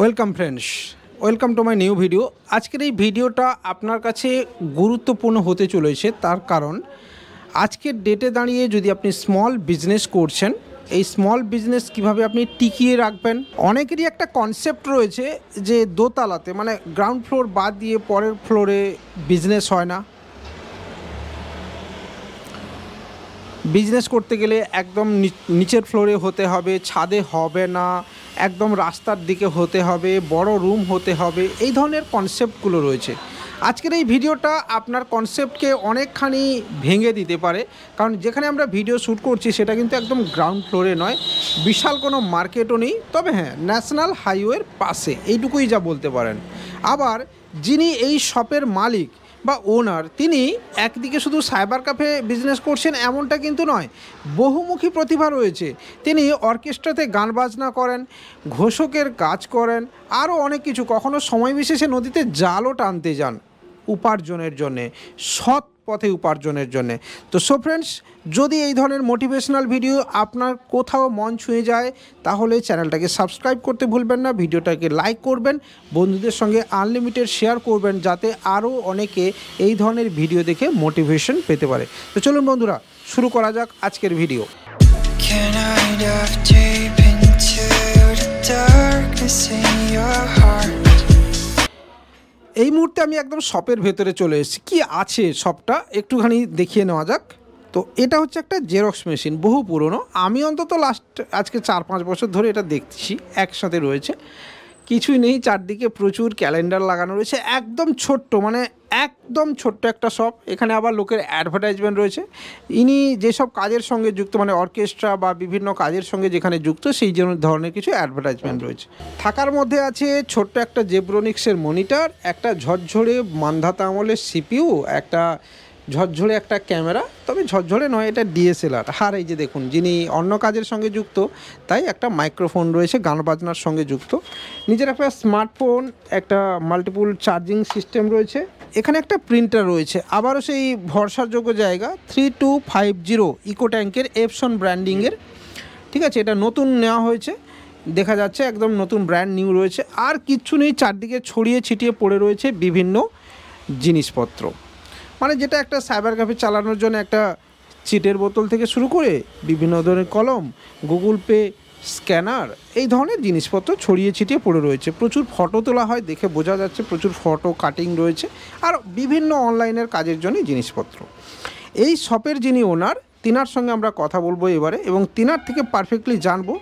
Welcome friends welcome to my new video আজকের এই ভিডিওটা আপনার কাছে গুরুত্বপূর্ণ হতে চলেছে তার কারণ আজকের ডেটে দাঁড়িয়ে যদি আপনি স্মল বিজনেস করছেন এই স্মল বিজনেস কিভাবে আপনি টিকিয়ে রাখবেন অনেকেরই একটা কনসেপ্ট রয়েছে যে দোতলাতে মানে গ্রাউন্ড ফ্লোর বাদ দিয়ে পরের ফ্লোরে বিজনেস হয় না বিজনেস করতে গেলে একদম নিচের ফ্লোরে হতে হবে ছাদে হবে না একদম রাস্তার দিকে হতে হবে বড় রুম হতে হবে এই ধরনের কনসেপ্টগুলো রয়েছে আজকের এই ভিডিওটা আপনার কনসেপ্টকে অনেকখানি ভেঙে দিতে পারে কারণ যেখানে আমরা ভিডিও শ্যুট করছি সেটা কিন্তু একদম গ্রাউন্ড ফ্লোরে নয় বিশাল কোনো মার্কেটও নেই তবে হ্যাঁ ন্যাশনাল হাইওয়ের পাশে এইটুকুই যা বলতে পারেন আবার যিনি এই শপের মালিক বা ওনার তিনি একদিকে শুধু সাইবার ক্যাফে বিজনেস করছেন এমনটা কিন্তু নয় বহুমুখী প্রতিভা রয়েছে তিনি অর্কেস্ট্রাতে গান বাজনা করেন ঘোষকের কাজ করেন আরও অনেক কিছু কখনো সময় বিশেষে নদীতে জালও টানতে যান উপার্জনের জন্যে সৎ পথে উপার্জনের জন্য তো সো ফ্রেন্ডস যদি এই ধরনের মোটিভেশনাল ভিডিও আপনার কোথাও মন ছুঁয়ে যায় তাহলে চ্যানেলটাকে সাবস্ক্রাইব করতে ভুলবেন না ভিডিওটাকে লাইক করবেন বন্ধুদের সঙ্গে আনলিমিটেড শেয়ার করবেন যাতে আরও অনেকে এই ধরনের ভিডিও দেখে মোটিভেশন পেতে পারে তো চলুন বন্ধুরা শুরু করা যাক আজকের video Can I darkness in your heart? এই মুহূর্তে আমি একদম শপের ভেতরে চলে এসেছি কি আছে শপটা একটুখানি দেখিয়ে নেওয়া যাক তো এটা হচ্ছে একটা জেরক্স মেশিন বহু পুরনো আমি অন্তত লাস্ট আজকে চার পাঁচ বছর ধরে এটা দেখছি একসাথে রয়েছে কিছুই নেই চারদিকে প্রচুর ক্যালেন্ডার লাগানো রয়েছে একদম ছোট্ট মানে একদম ছোট্ট একটা শপ এখানে আবার লোকের অ্যাডভার্টাইজমেন্ট রয়েছে ইনি যেসব কাজের সঙ্গে যুক্ত মানে অর্কেস্ট্রা বা বিভিন্ন কাজের সঙ্গে যেখানে যুক্ত সেই জন্য ধরনের কিছু অ্যাডভার্টাইজমেন্ট আচ্ছা। রয়েছে থাকার মধ্যে আছে ছোট্ট একটা জেব্রোনিক্সের মনিটার একটা ঝরঝরে মান্ধাতা আমলের সিপিউ একটা ঝরঝরে একটা ক্যামেরা তবে ঝরঝরে নয় এটা ডিএসএলআর হার এই যে দেখুন যিনি অন্য কাজের সঙ্গে যুক্ত তাই একটা মাইক্রোফোন রয়েছে গান বাজনার সঙ্গে যুক্ত নিজের একটা স্মার্টফোন একটা মাল্টিপুল চার্জিং সিস্টেম রয়েছে এখানে একটা প্রিন্টার রয়েছে আবারও সেই ভরসারযোগ্য জায়গা three two five zero eco ট্যাঙ্কের এপসন ব্র্যান্ডিংয়ের ঠিক আছে এটা নতুন নেওয়া হয়েছে দেখা যাচ্ছে একদম নতুন ব্র্যান্ড নিউ রয়েছে আর কিচ্ছু নেই চারদিকে ছড়িয়ে ছিটিয়ে পড়ে রয়েছে বিভিন্ন জিনিসপত্র মানে যেটা একটা সাইবার ক্যাফে চালানোর জন্য একটা চিটের বোতল থেকে শুরু করে বিভিন্ন ধরনের কলম গুগল পে স্ক্যানার এই ধরনের জিনিসপত্র ছড়িয়ে ছিটিয়ে পড়ে রয়েছে প্রচুর ফটো তোলা হয় দেখে বোঝা যাচ্ছে প্রচুর ফটো কাটিং রয়েছে আর বিভিন্ন অনলাইনের কাজের জন্য জিনিসপত্র এই শপের যিনি ওনার তিনার সঙ্গে আমরা কথা বলবো এবারে এবং তিনার থেকে পারফেক্টলি জানবো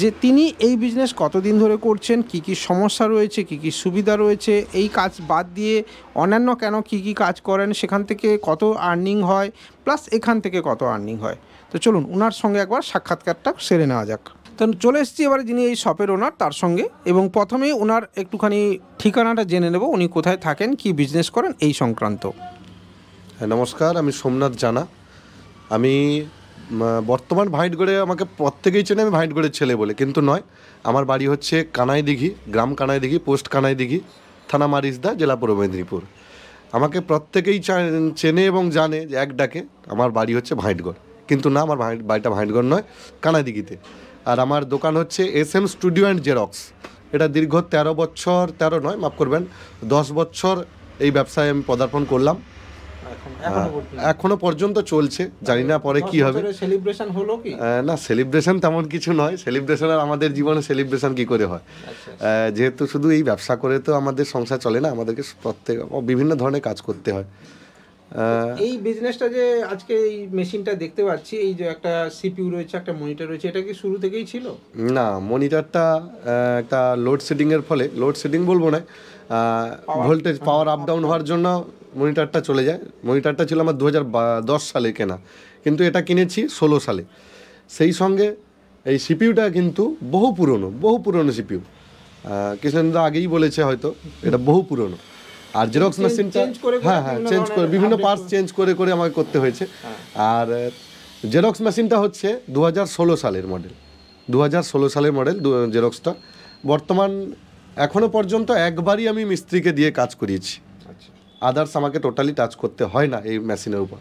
যে তিনি এই বিজনেস কতদিন ধরে করছেন কি কি সমস্যা রয়েছে কি কি সুবিধা রয়েছে এই কাজ বাদ দিয়ে অন্যান্য কেন কি কি কাজ করেন সেখান থেকে কত আর্নিং হয় প্লাস এখান থেকে কত আর্নিং হয় তো চলুন ওনার সঙ্গে একবার সাক্ষাৎকারটা সেরে নেওয়া যাক তো চলে এসেছি এবারে যিনি এই শপের ওনার তার সঙ্গে এবং প্রথমেই ওনার একটুখানি ঠিকানাটা জেনে নেব উনি কোথায় থাকেন কি বিজনেস করেন এই সংক্রান্ত হ্যাঁ, নমস্কার আমি সোমনাথ জানা আমি বর্তমান ভাইটগড়ে আমাকে প্রত্যেকেই চেনে আমি ভাইটগড়ের ছেলে বলে কিন্তু নয় আমার বাড়ি হচ্ছে কানাই দিঘি গ্রাম কানাই দিঘি পোস্ট কানাই দিঘি থানা মারিসদা জেলা পূর্ব মেদিনীপুর আমাকে প্রত্যেকেই চেনে এবং জানে যে এক ডাকে আমার বাড়ি হচ্ছে ভাইটগড় কিন্তু না আমার ভাই বাড়িটা ভাইটগড় নয় কানাই দিঘিতে আর আমার দোকান হচ্ছে S M studio and Xerox এটা দীর্ঘ তেরো বছর তেরো নয় মাফ করবেন দশ বছর এই ব্যবসায় আমি পদার্পণ করলাম হ্যাঁ, এখনো পর্যন্ত চলছে জানি না পরে কি হবে সেলিব্রেশন হলো কি না সেলিব্রেশন তেমন কিছু নয় সেলিব্রেশন আর আমাদের জীবনে সেলিব্রেশন কি করে হয় আচ্ছা, যেহেতু শুধু এই ব্যবসা করে তো আমাদের সংসার চলে না আমাদেরকে প্রত্যেক বিভিন্ন ধরনের কাজ করতে হয় এই বিজনেসটা যে আজকে এই মেশিনটা দেখতে পাচ্ছি এই যে একটা সিপিউ রয়েছে একটা মনিটর রয়েছে এটা কি শুরু থেকেই ছিল না মনিটরটা একটা লোডশেডিংয়ের ফলে লোডশেডিং বলবো না ভোল্টেজ পাওয়ার আপ ডাউন হওয়ার জন্য মনিটারটা চলে যায় মনিটারটা ছিল আমার দু সালে কেনা কিন্তু এটা কিনেছি ষোলো সালে সেই সঙ্গে এই সিপিউটা কিন্তু বহু পুরনো বহু পুরনো সিপিউ কৃষ্ণ আগেই বলেছে হয়তো এটা বহু পুরনো আর জেরক্স মেশিনটা হ্যাঁ হ্যাঁ চেঞ্জ করে বিভিন্ন পার্টস চেঞ্জ করে করে আমাকে করতে হয়েছে হ্যাঁ। আর জেরক্স মেশিনটা হচ্ছে দু সালের মডেল দু সালের মডেল জেরক্সটা বর্তমান এখনও পর্যন্ত একবারই আমি মিস্ত্রিকে দিয়ে কাজ করিয়েছি আদার্স আমাকে টোটালি টাচ করতে হয় না এই মেশিনের উপর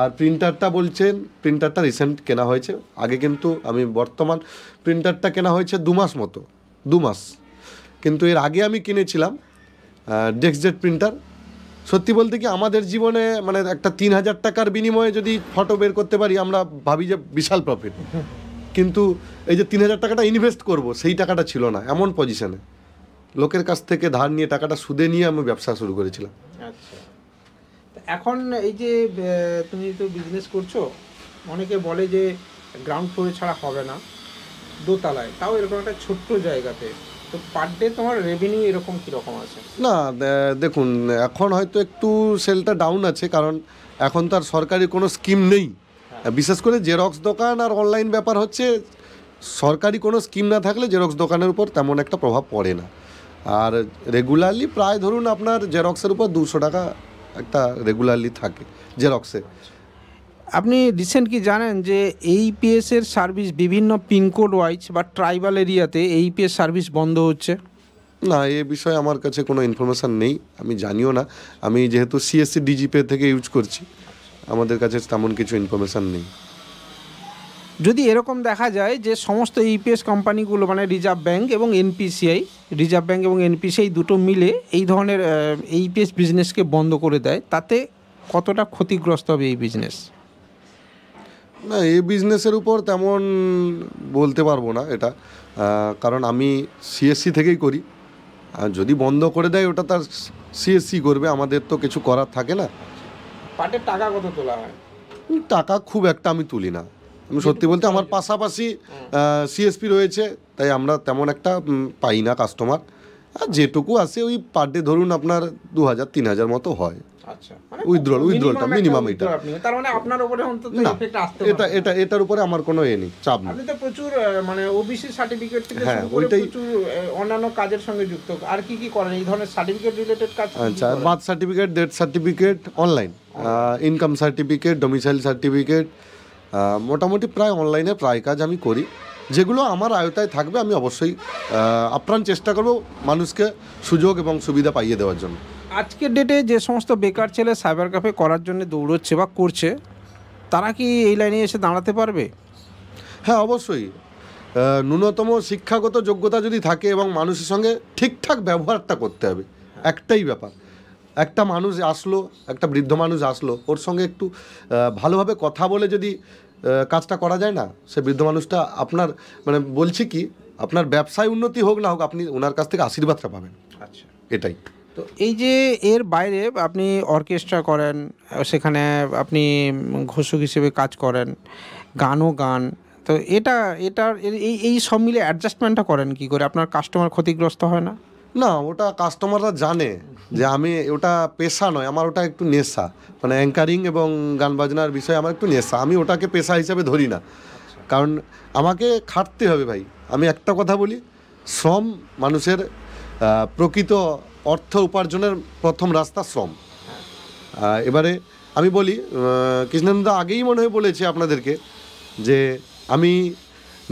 আর প্রিন্টারটা বলছেন প্রিন্টারটা রিসেন্ট কেনা হয়েছে আগে কিন্তু আমি বর্তমান প্রিন্টারটা কেনা হয়েছে দু মাস মতো দু মাস কিন্তু এর আগে আমি কিনেছিলাম ডেক্সজেট প্রিন্টার সত্যি বলতে কি আমাদের জীবনে মানে একটা তিন হাজার টাকার বিনিময়ে যদি ফটো বের করতে পারি আমরা ভাবি যে বিশাল প্রফিট কিন্তু এই যে তিন হাজার টাকাটা ইনভেস্ট করব সেই টাকাটা ছিল না এমন পজিশনে লোকের কাছ থেকে ধার নিয়ে টাকাটা সুদে নিয়ে আমি ব্যবসা শুরু করেছিলাম এখন এই যে তুমি তো বিজনেস করছো অনেকে বলে যে গ্রাউন্ড ফ্লোরে ছাড়া হবে না দোতলায় তাও এরকম একটা ছোট্ট জায়গাতে তো পার ডে তোমার রেভিনিউ এরকম কীরকম আছে না দেখুন এখন হয়তো একটু সেলটা ডাউন আছে কারণ এখন তো আর সরকারি কোনো স্কিম নেই হ্যাঁ। বিশেষ করে জেরক্স দোকান আর অনলাইন ব্যাপার হচ্ছে সরকারি কোনো স্কিম না থাকলে জেরক্স দোকানের উপর তেমন একটা প্রভাব পড়ে না আর রেগুলারলি প্রায় ধরুন আপনার জেরক্সের উপর দুশো টাকা একটা রেগুলারলি থাকে জেরক্সে আপনি রিসেন্ট কি জানেন যে পি এর সার্ভিস বিভিন্ন পিনকোড ওয়াইজ বা ট্রাইবাল এরিয়াতে এই এস সার্ভিস বন্ধ হচ্ছে না এ বিষয়ে আমার কাছে কোনো ইনফরমেশান নেই আমি জানিও না আমি যেহেতু সিএসসি ডিজিপে থেকে ইউজ করছি আমাদের কাছে তেমন কিছু ইনফরমেশান নেই যদি এরকম দেখা যায় যে সমস্ত ইপিএস e কোম্পানিগুলো মানে রিজার্ভ ব্যাঙ্ক এবং এনপিসিআই রিজার্ভ ব্যাঙ্ক এবং এনপিসিআই দুটো মিলে এই ধরনের ইপিএস বিজনেসকে e বন্ধ করে দেয় তাতে কতটা ক্ষতিগ্রস্ত হবে এই বিজনেস না এই বিজনেসের উপর তেমন বলতে পারবো না এটা কারণ আমি সিএসসি থেকেই করি যদি বন্ধ করে দেয় ওটা তার সিএসসি করবে আমাদের তো কিছু করার থাকে না পাটের টাকা কত তোলা হয় টাকা খুব একটা আমি তুলি না আমি সত্যি বলতে আমার পাশাপাশি সিএসপি রয়েছে তাই আমরা তেমন একটা পাই না কাস্টমার আর যেটুকু আসে ওই পার ডে ধরুন আপনার দু হাজার তিন হাজার মতো হয় উইথড্রল আচ্ছা, মিনিমাম মানে মানে কোনো এ নেই চাপ প্রচুর মানে সার্টিফিকেট হ্যাঁ ওইটাই অন্যান্য কাজের সঙ্গে যুক্ত আর কি কি এই ধরনের সার্টিফিকেট রিলেটেড আচ্ছা certificate death certificate online income certificate domicile certificate মোটামুটি প্রায় অনলাইনে প্রায় কাজ আমি করি যেগুলো আমার আয়তায় থাকবে আমি অবশ্যই আপ্রাণ চেষ্টা করব মানুষকে সুযোগ এবং সুবিধা পাইয়ে দেওয়ার জন্য আজকের ডেটে যে সমস্ত বেকার ছেলে সাইবার ক্যাফে করার জন্য দৌড়চ্ছে বা করছে তারা কি এই লাইনে এসে দাঁড়াতে পারবে হ্যাঁ অবশ্যই ন্যূনতম শিক্ষাগত যোগ্যতা যদি থাকে এবং মানুষের সঙ্গে ঠিকঠাক ব্যবহারটা করতে হবে একটাই ব্যাপার একটা মানুষ আসলো একটা বৃদ্ধ মানুষ আসলো ওর সঙ্গে একটু ভালোভাবে কথা বলে যদি কাজটা করা যায় না সে বৃদ্ধ মানুষটা আপনার মানে বলছি কি আপনার ব্যবসায় উন্নতি হোক না হোক আপনি ওনার কাছ থেকে আশীর্বাদটা পাবেন আচ্ছা এটাই তো এই যে এর বাইরে আপনি অর্কেস্ট্রা করেন সেখানে আপনি ঘোষক হিসেবে কাজ করেন গানও গান তো এটা এটার এই এই সব মিলে অ্যাডজাস্টমেন্টটা করেন কি করে আপনার কাস্টমার ক্ষতিগ্রস্ত হয় না না ওটা কাস্টমাররা জানে যে আমি ওটা পেশা নয় আমার ওটা একটু নেশা মানে অ্যাঙ্কারিং এবং গান বাজনার বিষয়ে আমার একটু নেশা আমি ওটাকে পেশা হিসাবে ধরি না কারণ আমাকে খাটতে হবে ভাই আমি একটা কথা বলি শ্রম মানুষের প্রকৃত অর্থ উপার্জনের প্রথম রাস্তা শ্রম এবারে আমি বলি কৃষ্ণানন্দ আগেই মনে হয় বলেছে আপনাদেরকে যে আমি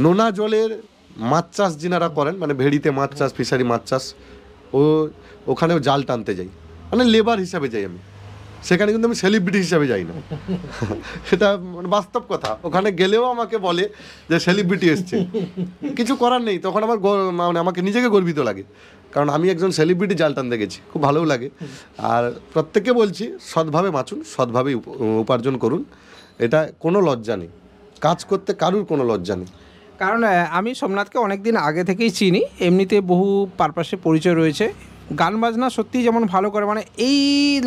নোনা জলের মাছ চাষ যিনারা করেন মানে ভেড়িতে মাছ চাষ ফিশারি মাছ চাষ ও ওখানেও জাল টানতে যাই মানে লেবার হিসাবে যাই আমি সেখানে কিন্তু আমি সেলিব্রিটি হিসাবে যাই না সেটা মানে বাস্তব কথা ওখানে গেলেও আমাকে বলে যে সেলিব্রিটি এসছে কিছু করার নেই তখন আমার মানে আমাকে নিজেকে গর্বিত লাগে কারণ আমি একজন সেলিব্রিটি জাল টানতে গেছি খুব ভালোও লাগে আর প্রত্যেককে বলছি সৎভাবে বাঁচুন সৎভাবে উপার্জন করুন এটা কোনো লজ্জা নেই কাজ করতে কারুর কোনো লজ্জা নেই কারণ আমি সোমনাথকে অনেক দিন আগে থেকেই চিনি এমনিতে বহু পারপাসে পরিচয় রয়েছে গান বাজনা সত্যিই যেমন ভালো করে মানে এই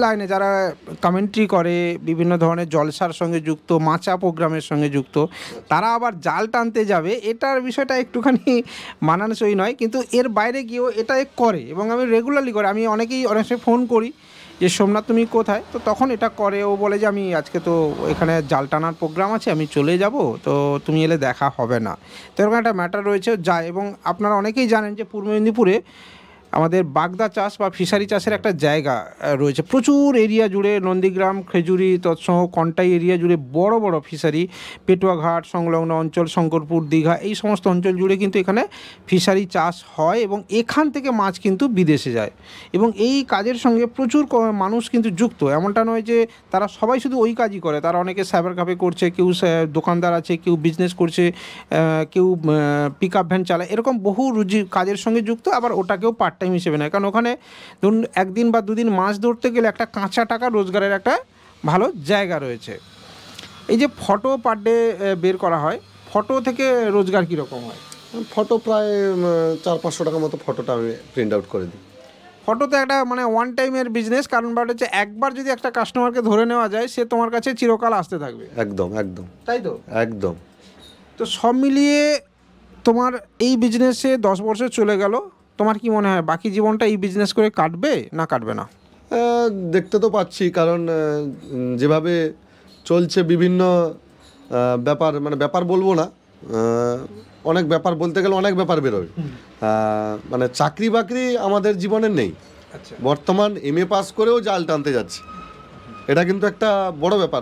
লাইনে যারা কমেন্ট্রি করে বিভিন্ন ধরনের জলসার সঙ্গে যুক্ত মাচা প্রোগ্রামের সঙ্গে যুক্ত তারা আবার জাল টানতে যাবে এটার বিষয়টা একটুখানি মানানসই নয় কিন্তু এর বাইরে গিয়েও এটা করে এবং আমি রেগুলারলি করে আমি অনেকেই অনেক সময় ফোন করি যে সোমনাথ তুমি কোথায় তো তখন এটা করে ও বলে যে আমি আজকে তো এখানে জাল টানার প্রোগ্রাম আছে আমি চলে যাব তো তুমি এলে দেখা হবে না তো এরকম একটা ম্যাটার রয়েছে যায় এবং আপনারা অনেকেই জানেন যে পূর্ব মেদিনীপুরে আমাদের বাগদা চাষ বা ফিশারি চাষের একটা জায়গা রয়েছে প্রচুর এরিয়া জুড়ে নন্দীগ্রাম খেজুরি তৎসহ কন্টাই এরিয়া জুড়ে বড় বড় ফিশারি পেটুয়াঘাট সংলগ্ন অঞ্চল শঙ্করপুর দীঘা এই সমস্ত অঞ্চল জুড়ে কিন্তু এখানে ফিশারি চাষ হয় এবং এখান থেকে মাছ কিন্তু বিদেশে যায় এবং এই কাজের সঙ্গে প্রচুর মানুষ কিন্তু যুক্ত এমনটা নয় যে তারা সবাই শুধু ওই কাজই করে তারা অনেকে সাইবার কাপে করছে কেউ দোকানদার আছে কেউ বিজনেস করছে কেউ পিক আপ ভ্যান চালায় এরকম বহু রুজি কাজের সঙ্গে যুক্ত আবার ওটাকেও পার্ট টাইম হিসেবে নয় কারণ ওখানে ধরুন একদিন বা দুদিন মাছ ধরতে গেলে একটা কাঁচা টাকা রোজগারের একটা ভালো জায়গা রয়েছে এই যে ফটো পার ডে বের করা হয় ফটো থেকে রোজগার কীরকম হয় ফটো প্রায় চার পাঁচশো টাকার মতো ফটোটা আমি প্রিন্ট আউট করে দিই ফটো তো একটা মানে ওয়ান টাইমের বিজনেস কারণ বাট হচ্ছে একবার যদি একটা কাস্টমারকে ধরে নেওয়া যায় সে তোমার কাছে চিরকাল আসতে থাকবে একদম একদম তাই তো একদম তো সব মিলিয়ে তোমার এই বিজনেসে দশ বছর চলে গেল তোমার কি মনে হয় বাকি জীবনটা এই বিজনেস করে কাটবে না কাটবে না দেখতে তো পাচ্ছি কারণ যেভাবে চলছে বিভিন্ন ব্যাপার মানে ব্যাপার বলবো না অনেক ব্যাপার বলতে গেলে অনেক ব্যাপার বেরোবে মানে চাকরি বাকরি আমাদের জীবনে নেই আচ্ছা। বর্তমান এম এ পাস করেও জাল টানতে যাচ্ছে এটা কিন্তু একটা বড় ব্যাপার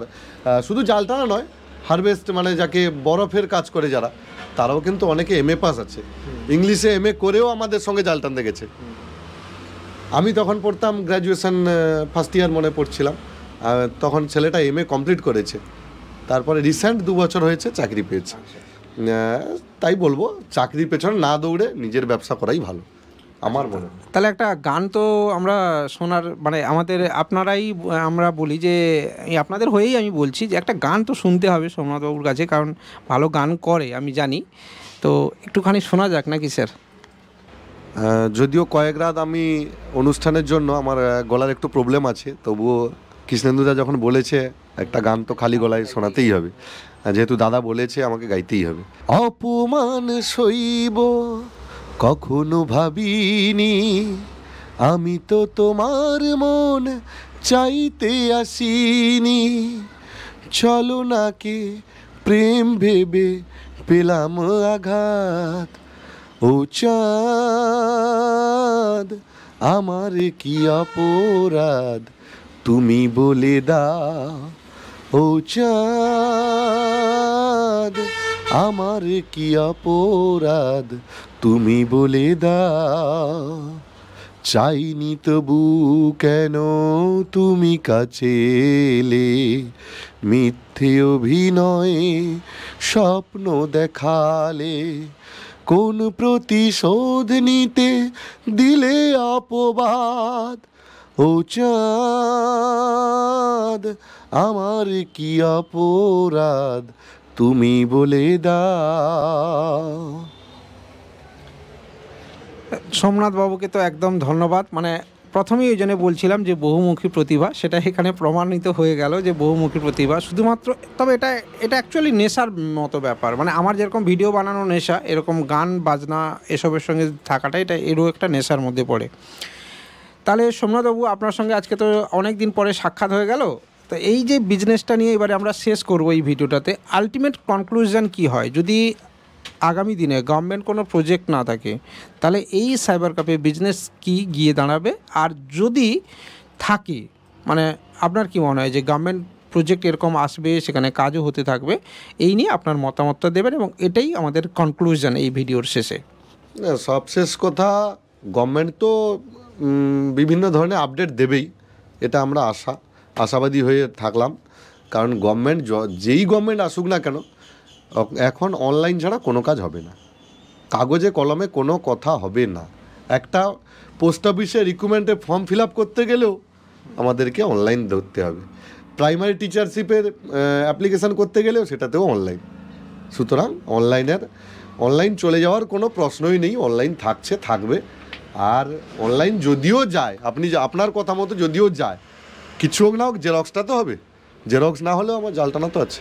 শুধু জাল টানা নয় হারভেস্ট মানে যাকে বরফের কাজ করে যারা তারাও কিন্তু অনেকে এম এ পাস আছে ইংলিশে এম এ করেও আমাদের সঙ্গে জাল টানতে গেছে আমি তখন পড়তাম গ্র্যাজুয়েশন ফার্স্ট ইয়ার মনে পড়ছিলাম তখন ছেলেটা এম এ কমপ্লিট করেছে তারপরে রিসেন্ট দু বছর হয়েছে চাকরি পেয়েছে আচ্ছা। তাই বলবো চাকরি পেছনে না দৌড়ে নিজের ব্যবসা করাই ভালো আমার মনে তাহলে একটা গান তো আমরা শোনার মানে আমাদের আপনারাই আমরা বলি যে আপনাদের হয়েই আমি বলছি যে একটা গান তো শুনতে হবে সোমনাথবাবুর কাছে কারণ ভালো গান করে আমি জানি তো একটুখানি শোনা যাক নাকি স্যার যদিও কয়েক রাত আমি অনুষ্ঠানের জন্য আমার গলার একটু প্রবলেম আছে তবুও কৃষ্ণেন্দুদা যখন বলেছে একটা গান তো খালি গলায় শোনাতেই হবে যেহেতু দাদা বলেছে আমাকে গাইতেই হবে অপমান সইব কখনো ভাবিনি আমি তো তোমার মন চাইতে আসিনি চলো নাকে প্রেম ভেবে পেলাম আঘাত ও চাঁদ আমার কি অপরাধ তুমি বলে দাও ও চাঁদ আমার কি অপরাধ তুমি বলে দাও চাইনি তবু কেন তুমি কাছে এলে মিথ্যে অভিনয়ে স্বপ্ন দেখালে কোন প্রতিশোধ নিতে দিলে অপবাদ ও চাঁদ আমার কি অপরাধ তুমি বলে দা সোমনাথ বাবুকে তো একদম ধন্যবাদ মানে প্রথমেই ওই জন্য বলছিলাম যে বহুমুখী প্রতিভা সেটা এখানে প্রমাণিত হয়ে গেল যে বহুমুখী প্রতিভা শুধুমাত্র তবে এটা এটা অ্যাকচুয়ালি নেশার মতো ব্যাপার মানে আমার যেরকম ভিডিও বানানো নেশা এরকম গান বাজনা এসবের সঙ্গে থাকাটা এটা এরও একটা নেশার মধ্যে পড়ে তাহলে সোমনাথবাবু আপনার সঙ্গে আজকে তো অনেক দিন পরে সাক্ষাৎ হয়ে গেল তো এই যে বিজনেসটা নিয়ে এবারে আমরা শেষ করব এই ভিডিওটাতে আলটিমেট কনক্লুশন কি হয় যদি আগামী দিনে গভর্নমেন্ট কোনো প্রজেক্ট না থাকে তাহলে এই সাইবার কাপে বিজনেস কি গিয়ে দাঁড়াবে আর যদি থাকে মানে আপনার কি মনে হয় যে গভর্নমেন্ট প্রজেক্ট এরকম আসবে সেখানে কাজও হতে থাকবে এই নিয়ে আপনার মতামতটা দেবেন এবং এটাই আমাদের কনক্লুশন এই ভিডিওর শেষে সবশেষ কথা গভর্নমেন্ট তো বিভিন্ন ধরনের আপডেট দেবেই এটা আমরা আশা আশাবাদী হয়ে থাকলাম কারণ গভর্নমেন্ট যেই গভর্নমেন্ট আসুক না কেন এখন অনলাইন ছাড়া কোনো কাজ হবে না কাগজে কলমে কোনো কথা হবে না একটা পোস্ট অফিসে রিকুইমেন্টে ফর্ম ফিল করতে গেলেও আমাদেরকে অনলাইন ধরতে হবে প্রাইমারি টিচারশিপের অ্যাপ্লিকেশান করতে গেলেও সেটাতেও অনলাইন সুতরাং অনলাইনের অনলাইন চলে যাওয়ার কোনো প্রশ্নই নেই অনলাইন থাকছে থাকবে আর অনলাইন যদিও যায় আপনি আপনার কথা মতো যদিও যায় কিছু হোক না হোক জেরক্সটা তো হবে জেরক্স না হলেও আমার জালটানা তো আছে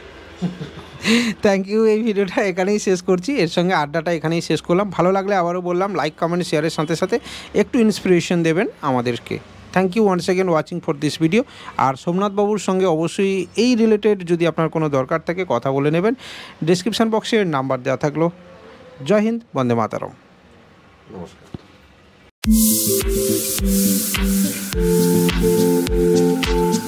থ্যাংক ইউ এই ভিডিওটা এখানেই শেষ করছি এর সঙ্গে আড্ডাটা এখানেই শেষ করলাম ভালো লাগলে আবারও বললাম লাইক কমেন্ট শেয়ারের সাথে সাথে একটু ইন্সপিরেশন দেবেন আমাদেরকে thank you one second watching for this video আর সোমনাথবাবুর সঙ্গে অবশ্যই এই রিলেটেড যদি আপনার কোনো দরকার থাকে কথা বলে নেবেন ডিসক্রিপশান বক্সে নাম্বার দেওয়া থাকলো জয় হিন্দ বন্দে মাতারম নমস্কার Thank you.